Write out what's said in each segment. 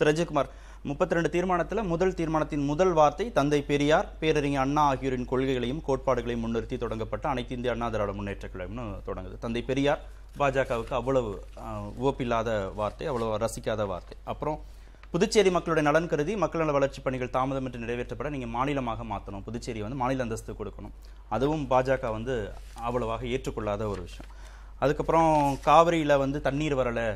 திரு அஜயகுமார் முப்பத்தி ரெண்டு தீர்மானத்தில் முதல் தீர்மானத்தின் முதல் வார்த்தை தந்தை பெரியார் பேரறிஞர் அண்ணா ஆகியோரின் கொள்கைகளையும் கோட்பாடுகளையும் முன்னிறுத்தி தொடங்கப்பட்ட அனைத்து இந்திய அண்ணா திராவிட முன்னேற்ற கழகம்னு தொடங்குது தந்தை பெரியார் பாஜகவுக்கு அவ்வளவு ஓப்பில்லாத வார்த்தை அவ்வளவு ரசிக்காத வார்த்தை அப்புறம் புதுச்சேரி மக்களுடைய நலன் கருதி மக்கள் நல வளர்ச்சிப் பணிகள் தாமதமின்றி நிறைவேற்றப்பட நீங்கள் மாநிலமாக மாற்றணும் புதுச்சேரி வந்து மாநில அந்தஸ்து கொடுக்கணும் அதுவும் பாஜக வந்து அவ்வளவாக ஏற்றுக்கொள்ளாத ஒரு விஷயம் அதுக்கப்புறம் காவிரியில் வந்து தண்ணீர் வரலை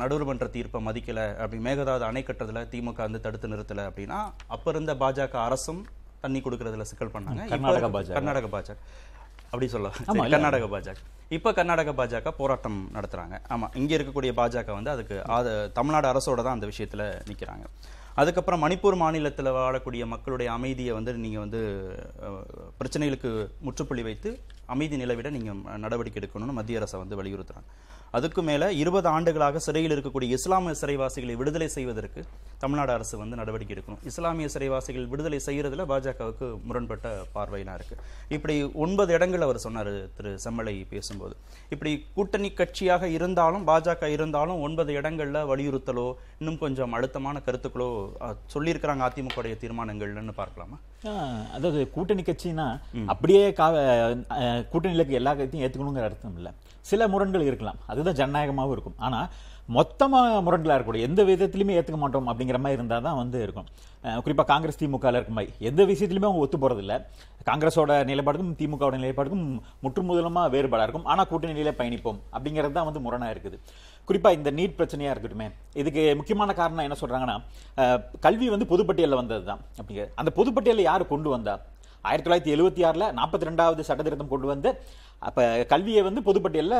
நடுவர்மன்ற தீர்ப்பை மதிக்கலை அப்படி மேகதாது அணை கட்டுறதுல திமுக வந்து தடுத்து நிறுத்தலை அப்படின்னா அப்போ இருந்த பாஜக அரசும் தண்ணி கொடுக்கறதுல சிக்கல் பண்ணாங்க கர்நாடக பாஜக கர்நாடக பாஜக அப்படி சொல்லலாம் கர்நாடக பாஜக இப்போ கர்நாடக பாஜக போராட்டம் நடத்துகிறாங்க ஆமாம் இங்கே இருக்கக்கூடிய பாஜக வந்து அதுக்கு அது தமிழ்நாடு அரசோட தான் அந்த விஷயத்தில் நிற்கிறாங்க அதுக்கப்புறம் மணிப்பூர் மாநிலத்தில் வாழக்கூடிய மக்களுடைய அமைதியை வந்து நீங்கள் வந்து பிரச்சனைகளுக்கு முற்றுப்புள்ளி வைத்து அமைதி நிலவிட நீங்கள் நடவடிக்கை எடுக்கணும்னு மத்திய அரசை வந்து வலியுறுத்துகிறாங்க அதுக்கு மேலே இருபது ஆண்டுகளாக சிறையில் இருக்கக்கூடிய இஸ்லாமிய சிறைவாசிகளை விடுதலை செய்வதற்கு தமிழ்நாடு அரசு வந்து நடவடிக்கை எடுக்கணும் இஸ்லாமிய சிறைவாசிகள் விடுதலை செய்கிறதுல பாஜகவுக்கு முரண்பட்ட பார்வையினா இருக்குது இப்படி ஒன்பது இடங்கள் அவர் சொன்னார் திரு செம்மலை பேசும்போது இப்படி கூட்டணி கட்சியாக இருந்தாலும் பாஜக இருந்தாலும் ஒன்பது இடங்களில் வலியுறுத்தலோ இன்னும் கொஞ்சம் அழுத்தமான கருத்துக்களோ சொல்லியிருக்கிறாங்க அதிமுகவுடைய தீர்மானங்கள்னு பார்க்கலாமா அதாவது கூட்டணி கட்சின்னா அப்படியே கூட்டணி இலக்கு எல்லா கருத்தையும் ஏற்றுக்கணுங்கிற அர்த்தம் இல்லை சில முரண்கள் இருக்கலாம் அதுதான் ஜனநாயகமாகவும் இருக்கும் ஆனால் மொத்தமாக முரண்களாக இருக்கக்கூடிய எந்த விதத்துலையுமே ஏற்றுக்க மாட்டோம் அப்படிங்கிற மாதிரி இருந்தால் தான் வந்து இருக்கும் குறிப்பாக காங்கிரஸ் திமுகவில் இருக்கும் மாதிரி எந்த விஷயத்துலையுமே அவங்க ஒத்து போகிறதில்ல காங்கிரஸோட நிலைப்பாடுக்கும் திமுகவோட நிலைப்பாடுக்கும் முற்றுமுதலமாக வேறுபாடாக இருக்கும் ஆனால் கூட்டணியிலே பயணிப்போம் அப்படிங்கிறது தான் வந்து முரணாக இருக்குது குறிப்பாக இந்த நீட் பிரச்சனையாக இருக்கட்டுமே இதுக்கு முக்கியமான காரணம் என்ன சொல்கிறாங்கன்னா கல்வி வந்து பொதுப்பட்டியலில் வந்தது தான் அப்படிங்கிறது அந்த பொதுப்பட்டியலில் யார் கொண்டு வந்தால் ஆயிரத்தி தொள்ளாயிரத்தி எழுபத்தி ஆறில் நாற்பத்தி ரெண்டாவது சட்ட கொண்டு வந்து அப்போ கல்வியை வந்து பொதுப்பட்டியலில்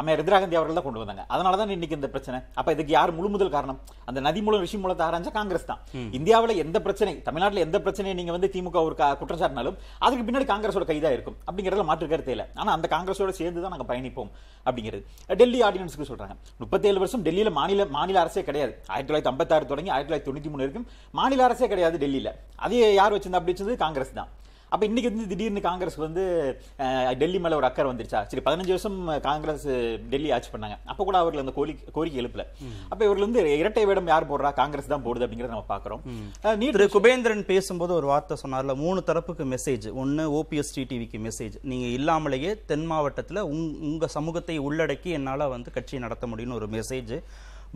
அம்மையார் இந்திராகாந்தி அவர்கள் தான் கொண்டு வந்தாங்க அதனால தான் இன்னைக்கு இந்த பிரச்சனை அப்போ இதுக்கு யார் முழு முதல் காரணம் அந்த நதி மூலம் விஷயம் மூலத்தை ஆராய்ச்சா காங்கிரஸ் தான் இந்தியாவில் எந்த பிரச்சனை தமிழ்நாட்டில் எந்த பிரச்சனையை நீங்கள் வந்து திமுக ஒரு குற்றச்சாட்டினாலும் அதுக்கு பின்னாடி காங்கிரஸோட கைதாக இருக்கும் அப்படிங்கிறதுல மாற்று கருத்தே இல்லை ஆனால் அந்த காங்கிரஸோட சேர்ந்து தான் நாங்கள் பயணிப்போம் அப்படிங்கிறது டெல்லி ஆர்டினன்ஸ்க்கு சொல்கிறாங்க முப்பத்தேழு வருஷம் டெல்லியில் மாநில மாநில அரசே கிடையாது ஆயிரத்தி தொள்ளாயிரத்தி ஐம்பத்தாறு தொடங்கி ஆயிரத்தி தொள்ளாயிரத்தி தொண்ணூற்றி மூணு வரைக்கும் மாநில அரசே கிடையாது டெல்லியில் அதே யார் வச்சிருந்தா அப்படி வச்சது காங்கிரஸ் தான் அப்போ இன்னைக்கு வந்து திடீர்னு காங்கிரஸ் வந்து டெல்லி மேலே ஒரு அக்கறை வந்துருச்சா சரி பதினஞ்சு வருஷம் காங்கிரஸ் டெல்லி ஆட்சி பண்ணாங்க அப்போ கூட அவர்கள் அந்த கோரி கோரிக்கை எழுப்பல அப்போ இவர்கள் வந்து இரட்டை வேடம் யார் போடுறா காங்கிரஸ் தான் போடுது அப்படிங்கிறத நம்ம பார்க்குறோம் நீட் குபேந்திரன் பேசும்போது ஒரு வார்த்தை சொன்னார்ல மூணு தரப்புக்கு மெசேஜ் ஒன்று ஓபிஎஸ் டிடிவிக்கு மெசேஜ் நீங்கள் இல்லாமலேயே தென் மாவட்டத்தில் உங் உங்கள் சமூகத்தை உள்ளடக்கி என்னால் வந்து கட்சி நடத்த முடியும்னு ஒரு மெசேஜ்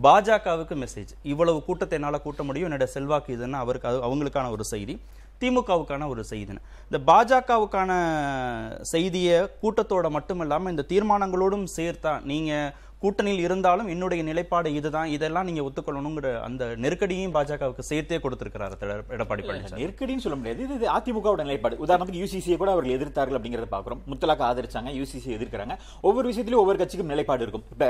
பாஜகவுக்கு மெசேஜ் இவ்வளவு கூட்டத்தை என்னால் கூட்ட முடியும் என்னோட செல்வாக்கு இதுன்னா அவருக்கு அவங்களுக்கான ஒரு செய்தி திமுகவுக்கான ஒரு செய்தி இந்த பாஜகவுக்கான செய்தியை கூட்டத்தோட மட்டும் இந்த தீர்மானங்களோடும் சேர்த்தா நீங்கள் கூட்டணியில் இருந்தாலும் என்னுடைய நிலைப்பாடு இதுதான் இதெல்லாம் நீங்க ஒத்துக்கொள்ளணுங்கிற அந்த நெருக்கடியும் பாஜகவுக்கு சேர்த்தே கொடுத்திருக்கிறார் எடப்பாடி பழனிசாமி நெருக்கடினு சொல்ல முடியாது இது அதிமுகவோட நிலைப்பாடு உதாரணத்துக்கு யூசிசியை கூட அவர்கள் எதிர்த்தார்கள் அப்படிங்கறத பாக்குறோம் முத்தலாக ஆதரிச்சாங்க யூசிசி எதிர்க்கிறாங்க ஒவ்வொரு விஷயத்திலும் ஒவ்வொரு கட்சிக்கும் நிலைப்பாடு இருக்கும் இப்ப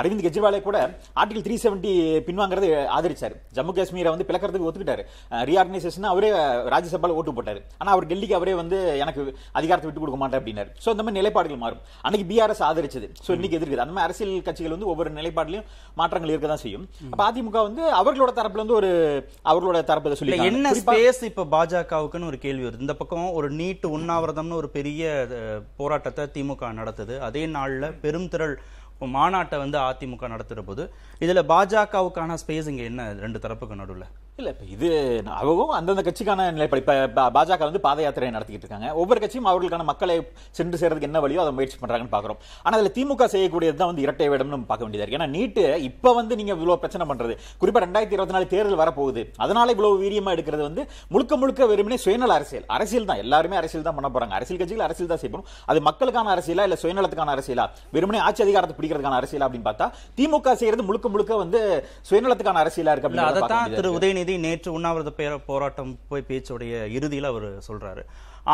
அரவிந்த் கெஜ்ரிவாலே கூட ஆர்டிகல் த்ரீ செவன்டி பின்வாங்கிறது ஆதரிச்சார் ஜம்மு காஷ்மீரை வந்து பிளக்கிறதுக்கு ஒத்துக்கிட்டாரு ரீஆர்கனைசேஷன் அவரே ராஜ்யசபால ஓட்டு போட்டார் ஆனால் அவர் டெல்லிக்கு அவரே வந்து எனக்கு அதிகாரத்தை விட்டு கொடுக்க மாட்டேன் அப்படின்னாரு ஸோ அந்த மாதிரி நிலைப்பாடுகள் மாறும் அன்னைக்கு பிஆர்எஸ் ஆதரிச்சது ஸோ இன்னைக்கு எதிர்க்குது அந்த மாதிரி அரசியல் கட்சிகள் வந்து ஒவ்வொரு நிலைப்பாட்டிலும் மாற்றங்கள் இருக்க தான் செய்யும் அதிமுக வந்து அவர்களோட தரப்புல இருந்து ஒரு அவர்களோட தரப்பு சொல்லி என்ன ஸ்பேஸ் இப்ப பாஜகவுக்குன்னு ஒரு கேள்வி வருது இந்த பக்கம் ஒரு நீட்டு உண்ணாவிரதம்னு ஒரு பெரிய போராட்டத்தை திமுக நடத்துது அதே நாள்ல பெரும் திரள் மாநாட்டை வந்து அதிமுக நடத்துற போது இதுல பாஜகவுக்கான ஸ்பேஸ் இங்க என்ன ரெண்டு தரப்புக்கு நடுவில் இல்லை இப்போ இது அவவும் அந்தந்த கட்சிக்கான நிலைப்பாடு இப்போ பாஜக வந்து பாத யாத்திரை நடத்திக்கிட்டு இருக்காங்க ஒவ்வொரு கட்சியும் அவர்களுக்கான மக்களை சென்று சேர்றதுக்கு என்ன வழியோ அதை முயற்சி பண்ணுறாங்கன்னு பார்க்குறோம் ஆனால் அதில் திமுக செய்யக்கூடியது தான் வந்து இரட்டை வேடம்னு பார்க்க வேண்டியதாக இருக்குது ஏன்னா நீட்டு இப்போ வந்து நீங்கள் இவ்வளோ பிரச்சனை பண்ணுறது குறிப்பாக ரெண்டாயிரத்தி இருபத்தி நாலு தேர்தல் வரப்போகுது அதனால் இவ்வளோ வீரியமாக எடுக்கிறது வந்து முழுக்க முழுக்க வெறுமனே சுயநல அரசியல் அரசியல் தான் எல்லாருமே அரசியல் தான் பண்ண போகிறாங்க அரசியல் கட்சிகள் அரசியல் தான் செய்யணும் அது மக்களுக்கான அரசியலா இல்லை சுயநலத்துக்கான அரசியலா வெறுமனே ஆட்சி அதிகாரத்தை பிடிக்கிறதுக்கான அரசியலா அப்படின்னு பார்த்தா திமுக செய்கிறது முழுக்க முழுக்க வந்து சுயநலத்துக்கான அரசியலாக இருக்கு அப்படின்னு திரு உதயநிதி உதயநிதி நேற்று உண்ணாவிரத போராட்டம் போய் பேச்சுடைய இறுதியில் அவர் சொல்றாரு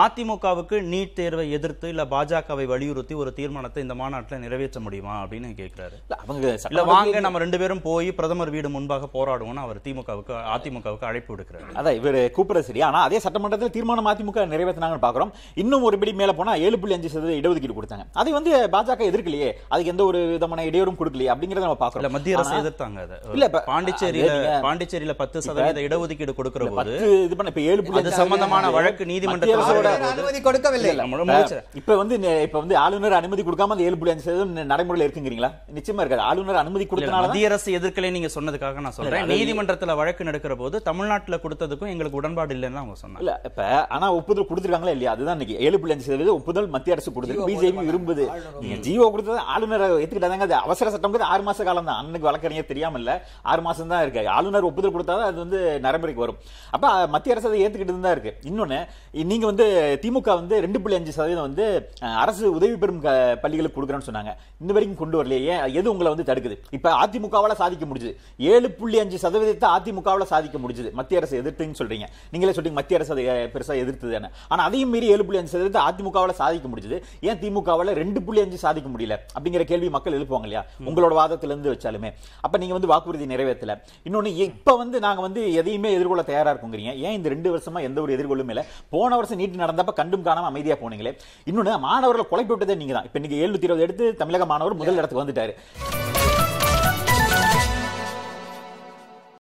அதிமுகவுக்கு நீட் தேர்வை எதிர்த்து இல்ல பாஜகவை வலியுறுத்தி ஒரு தீர்மானத்தை இந்த மாநாட்டில் நிறைவேற்ற முடியுமா அப்படின்னு கேட்கிறாரு அவங்க வாங்க நம்ம ரெண்டு பேரும் போய் பிரதமர் வீடு முன்பாக போராடுவோம் அவர் திமுகவுக்கு அதிமுகவுக்கு அழைப்பு விடுக்கிறார் அதான் இவர் கூப்பிட சரி ஆனா அதே சட்டமன்றத்தில் தீர்மானம் அதிமுக நிறைவேற்றினாங்கன்னு பாக்குறோம் இன்னும் ஒரு படி மேல போனா ஏழு புள்ளி அஞ்சு சதவீத இடஒதுக்கீடு கொடுத்தாங்க அதை வந்து பாஜக எதிர்க்கலையே அதுக்கு எந்த ஒரு விதமான இடையூறும் கொடுக்கலையே அப்படிங்கறத நம்ம பார்க்குறோம் மத்திய அரசு எதிர்த்தாங்க இல்லை பாண்டிச்சேரியில பாண்டிச்சேரியில் பத்து சதவீதம் சதவீத இடஒதுக்கீடு கொடுக்கிற போது இது பண்ண இப்ப ஏழு புள்ளி சம்பந்தமான வழக்கு நீதிமன்றத்தோட கொடுக்கவில்லை இப்ப வந்து இப்ப வந்து ஆளுநர் அனுமதி கொடுக்காம அந்த ஏழு புள்ளி அஞ்சு சதவீதம் நடைமுறையில் இருக்குங்கிறீங்களா நிச்சயமா இருக்காது ஆளுநர் அனுமதி கொடுத்தனால மத்திய அரசு எதிர்க்கலை நீங்க சொன்னதுக்காக நான் சொல்றேன் நீதிமன்றத்தில் வழக்கு நடக்கிற போது தமிழ்நாட்டுல கொடுத்ததுக்கும் எங்களுக்கு உடன்பாடு இல்லைன்னு அவங்க சொன்னாங்க இல்ல இப்ப ஆனா ஒப்புதல் கொடுத்துருக்காங்களா இல்லையா அதுதான் இன்னைக்கு ஏழு புள்ளி அஞ்சு சதவீதம் ஒப்புதல் மத்திய அரசு கொடுத்துருக்கு பிஜேபி விரும்புது நீங்க ஜியோ கொடுத்தது ஆளுநர் ஏத்துக்கிட்டாங்க அவசர சட்டம் ஆறு மாச காலம் தான் அன்னைக்கு வழக்கறிஞர் தெரியாம இல்ல ஆறு மாசம் தான் இருக்கு ஆளுநர் ஒப்புதல் கொடுத்தாதான் அது வந்து நடைமுறைக்கு வரும் அப்போ மத்திய அரசு அதை ஏற்றுக்கிட்டு தான் இருக்குது இன்னொன்று நீங்கள் வந்து திமுக வந்து ரெண்டு புள்ளி அஞ்சு சதவீதம் வந்து அரசு உதவி பெறும் பள்ளிகளுக்கு கொடுக்குறேன்னு சொன்னாங்க இந்த வரைக்கும் கொண்டு வரலையே எது உங்களை வந்து தடுக்குது இப்போ அதிமுகவால் சாதிக்க முடிஞ்சுது ஏழு புள்ளி அஞ்சு சதவீதத்தை அதிமுகவால் சாதிக்க முடிஞ்சுது மத்திய அரசு எதிர்த்துன்னு சொல்கிறீங்க நீங்களே சொல்றீங்க மத்திய அரசு அதை பெருசாக எதிர்த்தது ஆனால் அதையும் மீறி ஏழு புள்ளி அஞ்சு சதவீதத்தை அதிமுகவால் சாதிக்க முடிஞ்சது ஏன் திமுகவால் ரெண்டு புள்ளி அஞ்சு சாதிக்க முடியல அப்படிங்கிற கேள்வி மக்கள் எழுப்புவாங்க இல்லையா உங்களோட வாதத்திலிருந்து வச்சாலுமே அப்போ நீங்கள் வந்து வாக்குறுதி நிறைவேற்றல இன்னொன்று இப்போ வந்து நாங்கள் வந்து வந்து எதையுமே எதிர்கொள்ள தயாரா இருக்குங்கிறீங்க ஏன் இந்த ரெண்டு வருஷமா எந்த ஒரு எதிர்கொள்ளும் இல்ல போன வருஷம் நீட்டு நடந்தப்ப கண்டும் காணாம அமைதியா போனீங்களே இன்னொன்னு மாணவர்கள் குழப்பி விட்டதே நீங்க தான் இப்ப நீங்க எழுநூத்தி இருபது எடுத்து தமிழக மாணவர் முதல் இடத்துக்கு வந்துட்டாரு